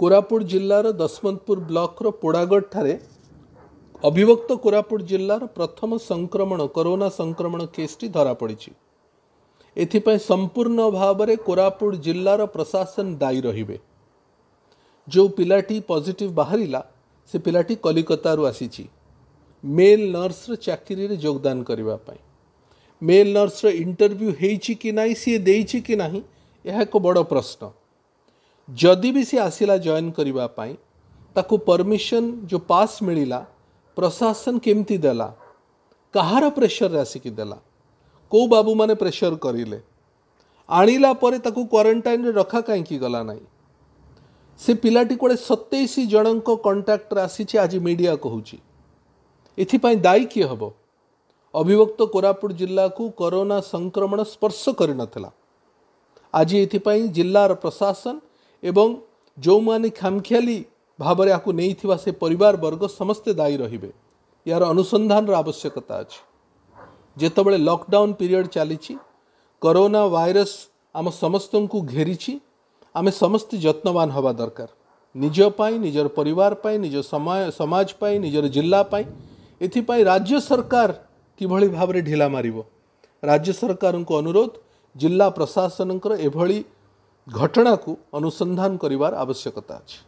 କୋରାପୁଟ ଜିଲ୍ଲାର ଦଶମନ୍ତପୁର ବ୍ଲକର ପୋଡ଼ାଗଡ଼ଠାରେ ଅଭିଭକ୍ତ କୋରାପୁଟ ଜିଲ୍ଲାର ପ୍ରଥମ ସଂକ୍ରମଣ କରୋନା ସଂକ୍ରମଣ କେସ୍ଟି ଧରାପଡ଼ିଛି ଏଥିପାଇଁ ସମ୍ପୂର୍ଣ୍ଣ ଭାବରେ କୋରାପୁଟ ଜିଲ୍ଲାର ପ୍ରଶାସନ ଦାୟୀ ରହିବେ ଯେଉଁ ପିଲାଟି ପଜିଟିଭ ବାହାରିଲା ସେ ପିଲାଟି କଲିକତାରୁ ଆସିଛି ମେଲ୍ ନର୍ସର ଚାକିରିରେ ଯୋଗଦାନ କରିବା ପାଇଁ ମେଲ୍ ନର୍ସର ଇଣ୍ଟରଭ୍ୟୁ ହେଇଛି କି ନାହିଁ ସିଏ ଦେଇଛି କି ନାହିଁ ଏହା ଏକ ବଡ଼ ପ୍ରଶ୍ନ ଯଦି ବି ସେ ଆସିଲା ଜଏନ୍ କରିବା ପାଇଁ ତାକୁ ପରମିସନ୍ ଯେଉଁ ପାସ୍ ମିଳିଲା ପ୍ରଶାସନ କେମିତି ଦେଲା କାହାର ପ୍ରେସରରେ ଆସିକି ଦେଲା କେଉଁ ବାବୁମାନେ ପ୍ରେସର କରିଲେ ଆଣିଲା ପରେ ତାକୁ କ୍ୱାରେଣ୍ଟାଇନ୍ରେ ରଖା କାହିଁକି ଗଲା ନାହିଁ ସେ ପିଲାଟି କୁଆଡ଼େ ସତେଇଶ ଜଣଙ୍କ କଣ୍ଟ୍ରାକ୍ଟରେ ଆସିଛି ଆଜି ମିଡ଼ିଆ କହୁଛି ଏଥିପାଇଁ ଦାୟୀ କିଏ ହେବ ଅଭିଭକ୍ତ କୋରାପୁଟ ଜିଲ୍ଲାକୁ କରୋନା ସଂକ୍ରମଣ ସ୍ପର୍ଶ କରିନଥିଲା ଆଜି ଏଥିପାଇଁ ଜିଲ୍ଲାର ପ୍ରଶାସନ ଏବଂ ଯେଉଁମାନେ ଖାମଖିଆଲି ଭାବରେ ଆକୁ ନେଇଥିବା ସେ ପରିବାର ବର୍ଗ ସମସ୍ତେ ଦାୟୀ ରହିବେ ଏହାର ଅନୁସନ୍ଧାନର ଆବଶ୍ୟକତା ଅଛି ଯେତେବେଳେ ଲକଡାଉନ୍ ପିରିୟଡ଼ ଚାଲିଛି କରୋନା ଭାଇରସ୍ ଆମ ସମସ୍ତଙ୍କୁ ଘେରିଛି ଆମେ ସମସ୍ତେ ଯତ୍ନବାନ ହେବା ଦରକାର ନିଜ ପାଇଁ ନିଜର ପରିବାର ପାଇଁ ନିଜ ସମାଜ ପାଇଁ ନିଜର ଜିଲ୍ଲା ପାଇଁ ଏଥିପାଇଁ ରାଜ୍ୟ ସରକାର କିଭଳି ଭାବରେ ଢିଲା ମାରିବ ରାଜ୍ୟ ସରକାରଙ୍କୁ ଅନୁରୋଧ ଜିଲ୍ଲା ପ୍ରଶାସନଙ୍କର ଏଭଳି ଘଟଣାକୁ ଅନୁସନ୍ଧାନ କରିବାର ଆବଶ୍ୟକତା ଅଛି